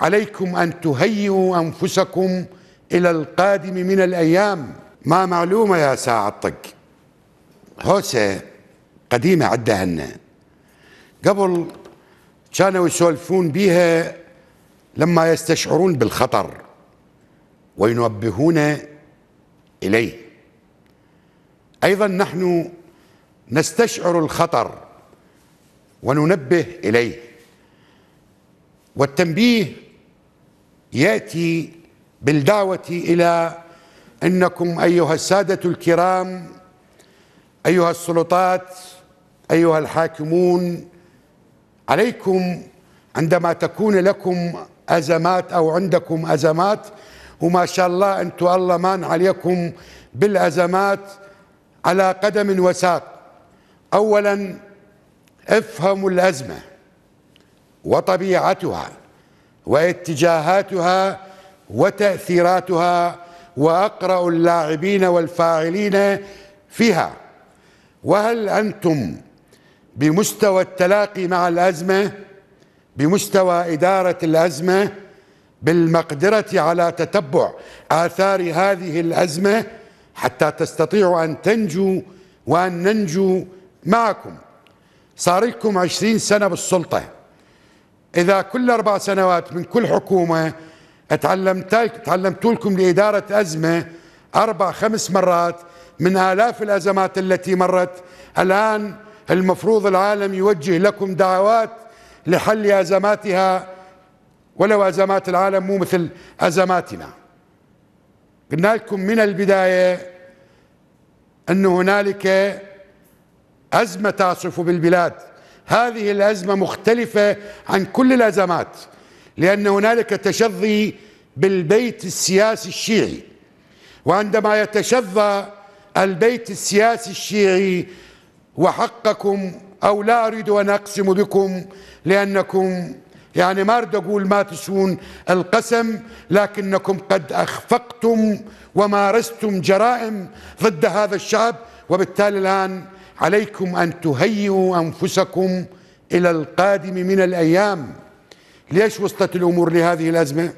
عليكم أن تهيئوا أنفسكم إلى القادم من الأيام ما معلومة يا ساعة الطق هوسة قديمة عدها لنا قبل كانوا يسولفون بها لما يستشعرون بالخطر وينبهون إليه أيضا نحن نستشعر الخطر وننبه إليه والتنبيه ياتي بالدعوه الى انكم ايها الساده الكرام ايها السلطات ايها الحاكمون عليكم عندما تكون لكم ازمات او عندكم ازمات وما شاء الله انتم الله مان عليكم بالازمات على قدم وساق اولا افهموا الازمه وطبيعتها واتجاهاتها وتأثيراتها وأقرأ اللاعبين والفاعلين فيها وهل أنتم بمستوى التلاقي مع الأزمة بمستوى إدارة الأزمة بالمقدرة على تتبع آثار هذه الأزمة حتى تستطيعوا أن تنجوا وأن ننجو معكم صار لكم عشرين سنة بالسلطة إذا كل أربع سنوات من كل حكومة تعلمت لكم لإدارة أزمة أربع خمس مرات من آلاف الأزمات التي مرت الآن المفروض العالم يوجه لكم دعوات لحل أزماتها ولو أزمات العالم مو مثل أزماتنا قلنا لكم من البداية أن هنالك أزمة تعصف بالبلاد هذه الأزمة مختلفة عن كل الأزمات لأن هنالك تشظي بالبيت السياسي الشيعي وعندما يتشظى البيت السياسي الشيعي وحقكم أو لا أريد أن أقسم بكم لأنكم يعني ما أريد أقول ما تسون القسم لكنكم قد أخفقتم ومارستم جرائم ضد هذا الشعب وبالتالي الآن عليكم أن تهيئوا أنفسكم إلى القادم من الأيام ليش وصلت الأمور لهذه الأزمة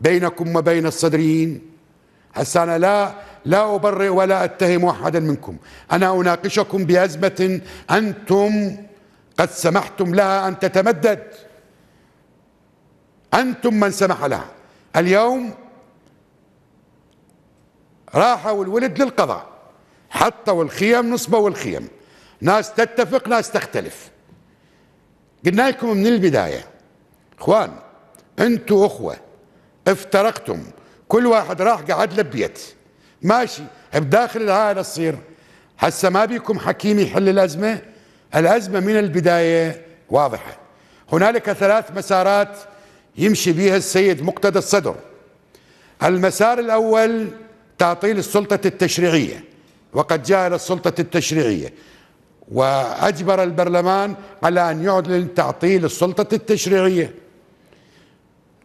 بينكم وبين الصدريين هسا أنا لا لا أبرئ ولا أتهم أحدا منكم أنا أناقشكم بأزمة أنتم قد سمحتم لها أن تتمدد أنتم من سمح لها اليوم راحوا الولد للقضاء حطوا والخيم نصبة والخيم ناس تتفق ناس تختلف قلنا لكم من البداية اخوان انتوا اخوة افترقتم كل واحد راح قعد لبيت ماشي بداخل العائلة تصير هسه ما بيكم حكيم يحل الأزمة الأزمة من البداية واضحة هنالك ثلاث مسارات يمشي بها السيد مقتدى الصدر المسار الأول تعطيل السلطة التشريعية وقد جاء إلى السلطة التشريعية وأجبر البرلمان على أن يعلن تعطيل السلطة التشريعية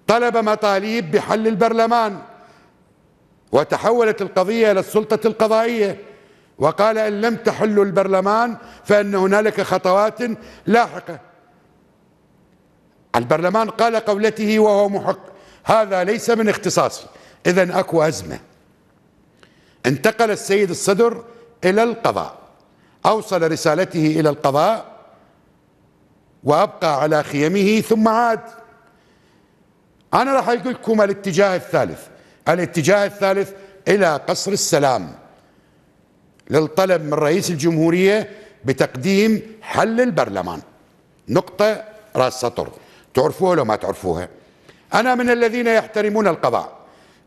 طلب مطالب بحل البرلمان وتحولت القضية إلى السلطة القضائية وقال إن لم تحل البرلمان فإن هنالك خطوات لاحقة البرلمان قال قولته وهو محق هذا ليس من اختصاصي إذا أكو أزمة انتقل السيد الصدر إلى القضاء أوصل رسالته إلى القضاء وأبقى على خيمه ثم عاد أنا راح أقول لكم الاتجاه الثالث الاتجاه الثالث إلى قصر السلام للطلب من رئيس الجمهورية بتقديم حل البرلمان نقطة راس سطر تعرفوها لو ما تعرفوها أنا من الذين يحترمون القضاء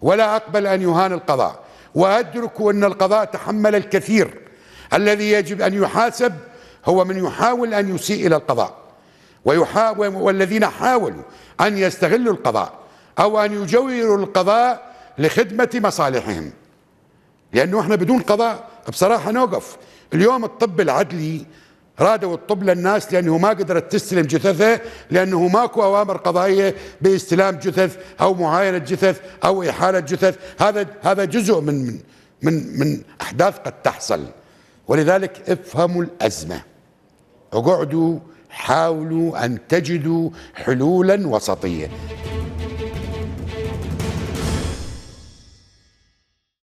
ولا أقبل أن يهان القضاء وأدرك أن القضاء تحمل الكثير الذي يجب أن يحاسب هو من يحاول أن يسيء إلى القضاء ويحاول والذين حاولوا أن يستغلوا القضاء أو أن يجوروا القضاء لخدمة مصالحهم لأنه احنا بدون قضاء بصراحة نوقف اليوم الطب العدلي رادوا الطب للناس لانه ما قدرت تستلم جثثه لانه ماكو اوامر قضائيه باستلام جثث او معاينه جثث او احاله جثث هذا هذا جزء من من من, من احداث قد تحصل ولذلك افهموا الازمه اقعدوا حاولوا ان تجدوا حلولا وسطيه